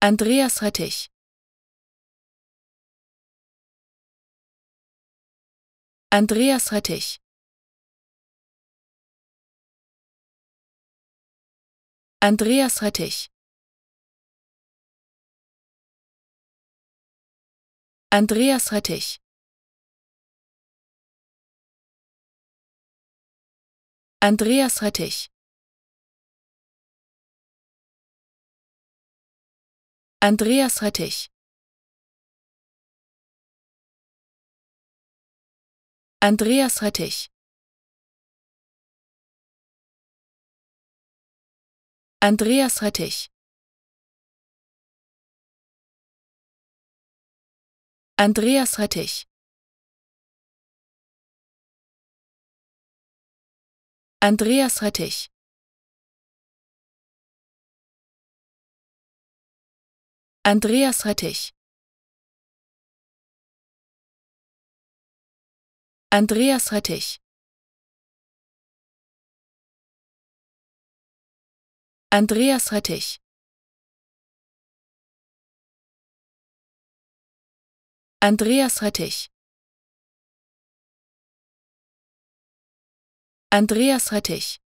Andreas Rettich Andreas Rettich Andreas Rettich Andreas Rettich Andreas Rettich Andreas Rettich Andreas Rettich Andreas Rettich Andreas Rettich Andreas Rettich Andreas Rettich Andreas Rettich Andreas Rettich Andreas Rettich Andreas Rettich